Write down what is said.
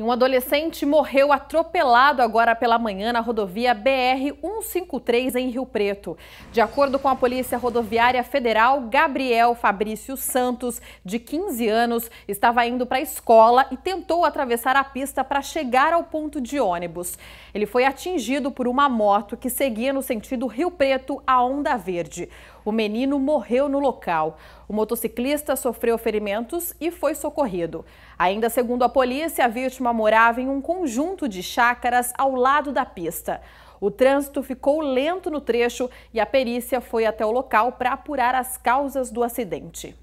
Um adolescente morreu atropelado agora pela manhã na rodovia BR-153 em Rio Preto. De acordo com a Polícia Rodoviária Federal, Gabriel Fabrício Santos, de 15 anos, estava indo para a escola e tentou atravessar a pista para chegar ao ponto de ônibus. Ele foi atingido por uma moto que seguia no sentido Rio Preto a Onda Verde. O menino morreu no local. O motociclista sofreu ferimentos e foi socorrido. Ainda segundo a polícia, a vítima morava em um conjunto de chácaras ao lado da pista. O trânsito ficou lento no trecho e a perícia foi até o local para apurar as causas do acidente.